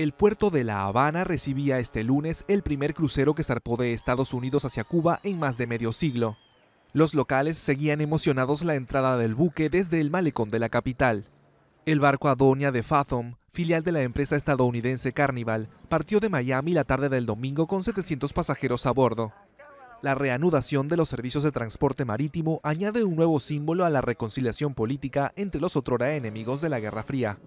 El puerto de La Habana recibía este lunes el primer crucero que zarpó de Estados Unidos hacia Cuba en más de medio siglo. Los locales seguían emocionados la entrada del buque desde el malecón de la capital. El barco Adonia de Fathom, filial de la empresa estadounidense Carnival, partió de Miami la tarde del domingo con 700 pasajeros a bordo. La reanudación de los servicios de transporte marítimo añade un nuevo símbolo a la reconciliación política entre los otrora enemigos de la Guerra Fría.